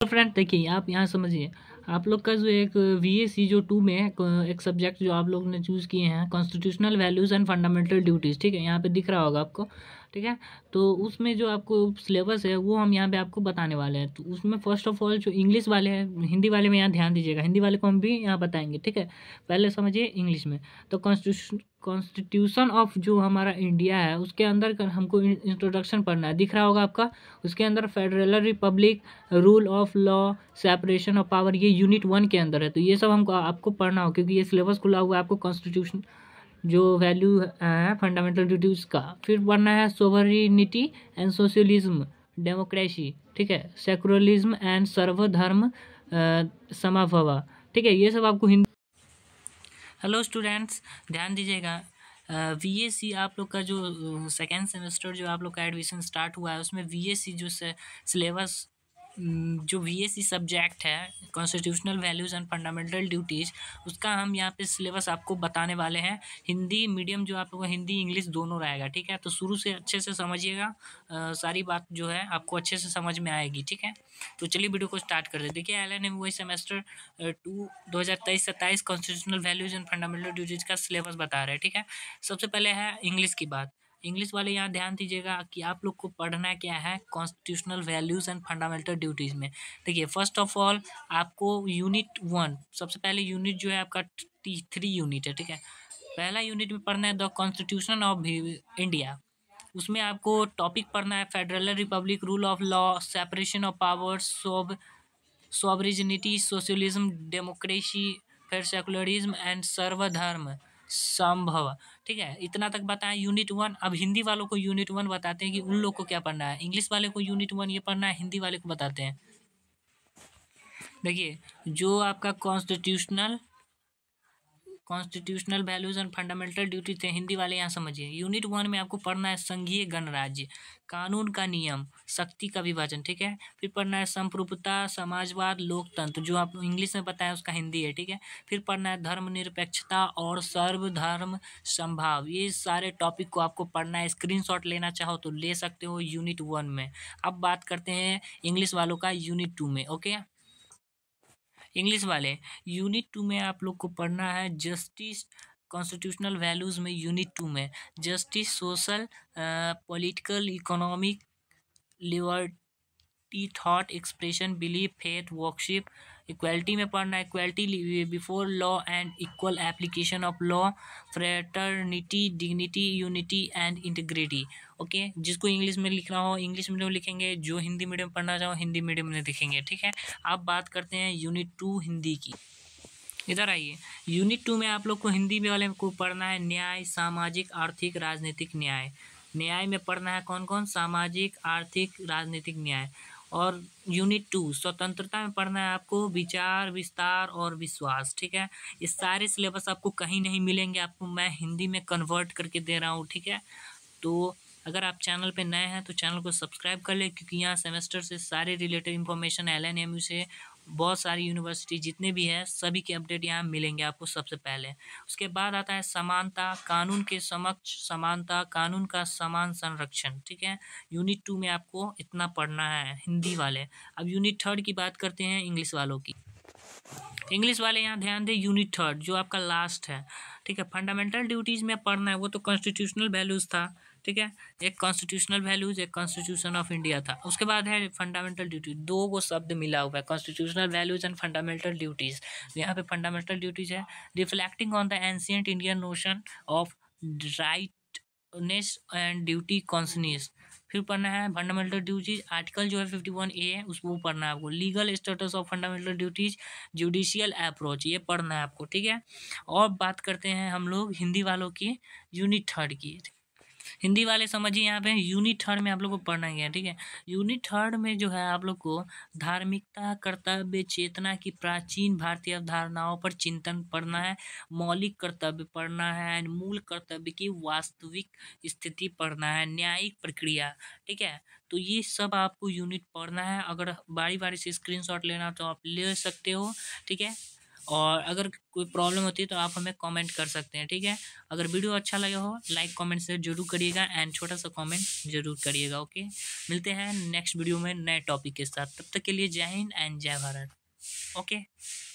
तो फ्रेंड देखिए आप यहाँ समझिए आप लोग का जो एक वी ए सी जो टू में एक सब्जेक्ट जो आप लोग ने चूज़ किए हैं constitutional values and fundamental duties ठीक है यहाँ पे दिख रहा होगा आपको ठीक है तो उसमें जो आपको सिलेबस है वो हम यहाँ पे आपको बताने वाले हैं तो उसमें फर्स्ट ऑफ ऑल जो इंग्लिश वाले हैं हिंदी वाले में यहाँ ध्यान दीजिएगा हिंदी वाले को हम भी यहाँ बताएंगे ठीक है पहले समझिए इंग्लिश में तो कॉन्स्टिट्यूशन कॉन्स्टिट्यूशन ऑफ जो हमारा इंडिया है उसके अंदर हमको इंट्रोडक्शन पढ़ना है दिख रहा होगा आपका उसके अंदर federal republic rule of law separation of power ये यूनिट वन के अंदर है तो ये सब हमको आपको पढ़ना हो क्योंकि ये सिलेबस खुला हुआ है आपको कॉन्स्टिट्यूशन जो वैल्यू है फंडामेंटल ड्यूटीज़ का फिर पढ़ना है सोवरिनिटी एंड सोशलिज्म डेमोक्रेसी ठीक है सेकुलरिज्म एंड सर्वधर्म समाभवा ठीक है ये सब आपको हिंदी हेलो स्टूडेंट्स ध्यान दीजिएगा वी सी आप लोग का जो सेकेंड सेमेस्टर जो आप लोग का एडमिशन स्टार्ट हुआ है उसमें वी सी जो सिलेबस जो वी एस सी सब्जेक्ट है constitutional values and fundamental duties उसका हम यहाँ पे सिलेबस आपको बताने वाले हैं हिंदी मीडियम जो आपको हिंदी इंग्लिश दोनों रहेगा ठीक है तो शुरू से अच्छे से समझिएगा सारी बात जो है आपको अच्छे से समझ में आएगी ठीक है तो चलिए वीडियो को स्टार्ट कर दे देखिए एल एन एम वही सेमेस्टर टू दो हज़ार तेईस constitutional values and fundamental duties का सिलेबस बता रहे हैं ठीक है सबसे पहले है इंग्लिश की बात इंग्लिश वाले यहाँ ध्यान दीजिएगा कि आप लोग को पढ़ना क्या है constitutional values and fundamental duties में देखिए फर्स्ट ऑफ ऑल आपको यूनिट वन सबसे पहले यूनिट जो है आपका थ्री यूनिट है ठीक है पहला यूनिट में पढ़ना है द कॉन्स्टिट्यूशन ऑफ इंडिया उसमें आपको टॉपिक पढ़ना है federal republic rule of law separation of power sov sovereignty socialism democracy फिर सेकुलरिज्म एंड सर्वधर्म संभव ठीक है इतना तक बताएं यूनिट वन अब हिंदी वालों को यूनिट वन बताते हैं कि उन लोग को क्या पढ़ना है इंग्लिश वाले को यूनिट वन ये पढ़ना है हिंदी वाले को बताते हैं देखिए जो आपका constitutional constitutional values and fundamental duty थे हिंदी वाले यहाँ समझिए यूनिट वन में आपको पढ़ना है संघीय गणराज्य कानून का नियम शक्ति का विभाजन ठीक है फिर पढ़ना है संप्रभुता समाजवाद लोकतंत्र जो आप इंग्लिश में बताएं उसका हिंदी है ठीक है फिर पढ़ना है धर्मनिरपेक्षता और सर्वधर्म संभाव ये सारे टॉपिक को आपको पढ़ना है स्क्रीन लेना चाहो तो ले सकते हो यूनिट वन में अब बात करते हैं इंग्लिश वालों का यूनिट टू में ओके इंग्लिश वाले यूनिट टू में आप लोग को पढ़ना है जस्टिस कॉन्स्टिट्यूशनल वैल्यूज़ में यूनिट टू में justice social political economic liberty thought expression belief faith worship equality में पढ़ना है equality before law and equal application of law fraternity dignity unity and integrity okay जिसको English में लिखना हो English medium लिखेंगे जो हिंदी मीडियम पढ़ना चाहो हिंदी मीडियम में लिखेंगे ठीक है अब बात करते हैं यूनिट टू हिंदी की इधर आइए यूनिट टू में आप लोग को हिंदी में वाले को पढ़ना है न्याय सामाजिक आर्थिक राजनीतिक न्याय न्याय में पढ़ना है कौन कौन सामाजिक आर्थिक राजनीतिक न्याय और यूनिट टू स्वतंत्रता में पढ़ना है आपको विचार विस्तार और विश्वास ठीक है ये सारे सिलेबस आपको कहीं नहीं मिलेंगे आपको मैं हिंदी में कन्वर्ट करके दे रहा हूँ ठीक है तो अगर आप चैनल पे नए हैं तो चैनल को सब्सक्राइब कर लें क्योंकि यहाँ सेमेस्टर से सारे related information L N M U से बहुत सारी यूनिवर्सिटी जितने भी हैं सभी के अपडेट यहाँ मिलेंगे आपको सबसे पहले उसके बाद आता है समानता कानून के समक्ष समानता कानून का समान संरक्षण ठीक है यूनिट टू में आपको इतना पढ़ना है हिंदी वाले अब यूनिट थर्ड की बात करते हैं इंग्लिश वालों की इंग्लिश वाले यहाँ ध्यान दें यूनिट थर्ड जो आपका लास्ट है ठीक है फंडामेंटल ड्यूटीज़ में पढ़ना है वो तो कॉन्स्टिट्यूशनल वैल्यूज़ था ठीक है एक कॉन्स्टिट्यूशनल वैल्यूज एक कॉन्स्टिट्यूशन ऑफ इंडिया था उसके बाद है फंडामेंटल ड्यूटी दो वो शब्द मिला हुआ है constitutional values and fundamental duties यहाँ पे फंडामेंटल ड्यूटीज़ है reflecting on the ancient Indian notion of righteousness and duty consciousness फिर पढ़ना है फंडामेंटल ड्यूटीज आर्टिकल जो है फिफ्टी वन ए है उसको पढ़ना है आपको legal status of fundamental duties judicial approach ये पढ़ना है आपको ठीक है और बात करते हैं हम लोग हिंदी वालों की यूनिट थर्ड की हिंदी वाले समझिए यहाँ पे यूनिट थर्ड में आप लोग को पढ़ना ही है ठीक है यूनिट थर्ड में जो है आप लोग को धार्मिकता कर्तव्य चेतना की प्राचीन भारतीय अवधारणाओं पर चिंतन पढ़ना है मौलिक कर्तव्य पढ़ना है मूल कर्तव्य की वास्तविक स्थिति पढ़ना है न्यायिक प्रक्रिया ठीक है तो ये सब आपको यूनिट पढ़ना है अगर बारी बारी से स्क्रीन लेना तो आप ले सकते हो ठीक है और अगर कोई प्रॉब्लम होती है तो आप हमें कमेंट कर सकते हैं ठीक है अगर वीडियो अच्छा लगे हो लाइक कमेंट से जरूर करिएगा एंड छोटा सा कमेंट जरूर करिएगा ओके मिलते हैं नेक्स्ट वीडियो में नए टॉपिक के साथ तब तक के लिए जय हिंद एंड जय भारत ओके